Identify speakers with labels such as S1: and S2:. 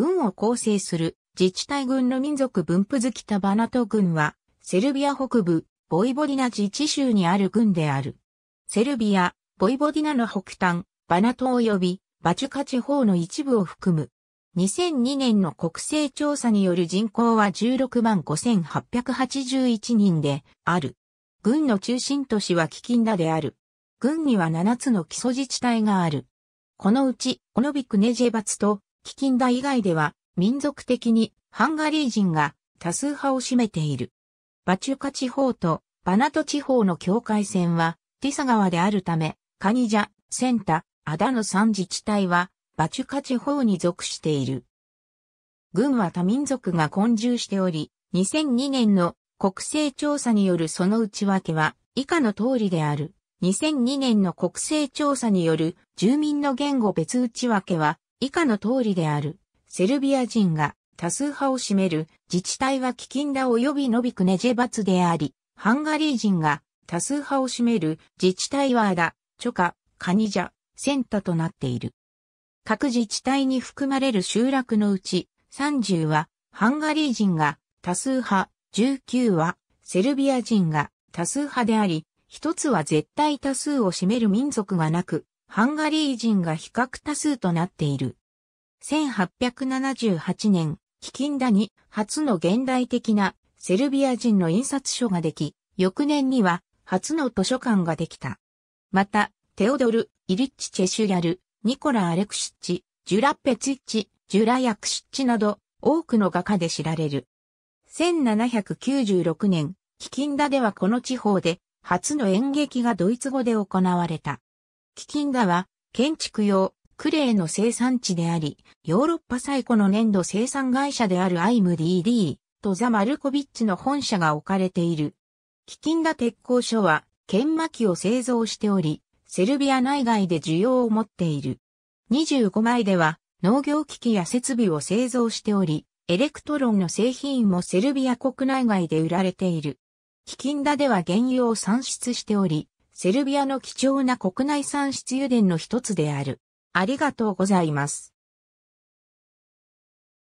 S1: 軍を構成する自治体軍の民族分布図北バナト軍は、セルビア北部、ボイボディナ自治州にある軍である。セルビア、ボイボディナの北端、バナト及びバチュカ地方の一部を含む。2002年の国勢調査による人口は16万5881人である。軍の中心都市はキキンダである。軍には7つの基礎自治体がある。このうち、オノビクネジェバツとキキンダ以外では民族的にハンガリー人が多数派を占めている。バチュカ地方とバナト地方の境界線はティサ川であるため、カニジャ、センタ、アダの3自治体はバチュカ地方に属している。軍は多民族が混住しており、2002年の国勢調査によるその内訳は以下の通りである。2002年の国勢調査による住民の言語別内訳は以下の通りである。セルビア人が多数派を占める自治体はキキンダ及びノビクネジェバツであり、ハンガリー人が多数派を占める自治体はアダ、チョカ、カニジャ、センタとなっている。各自治体に含まれる集落のうち30はハンガリー人が多数派、19はセルビア人が多数派であり、一つは絶対多数を占める民族がなく、ハンガリー人が比較多数となっている。1878年、キキンダに初の現代的なセルビア人の印刷書ができ、翌年には初の図書館ができた。また、テオドル、イリッチ・チェシュギャル、ニコラ・アレクシッチ、ジュラ・ッペツィッチ、ジュラ・ヤクシッチなど多くの画家で知られる。1796年、キキンダではこの地方で初の演劇がドイツ語で行われた。キキンダは、建築用、クレーの生産地であり、ヨーロッパ最古の粘土生産会社であるアイム d d とザ・マルコビッチの本社が置かれている。キキンダ鉄工所は、研磨機を製造しており、セルビア内外で需要を持っている。25枚では、農業機器や設備を製造しており、エレクトロンの製品もセルビア国内外で売られている。キキンダでは原油を産出しており、セルビアの貴重な国内産出油田の一つである。ありがとうございます。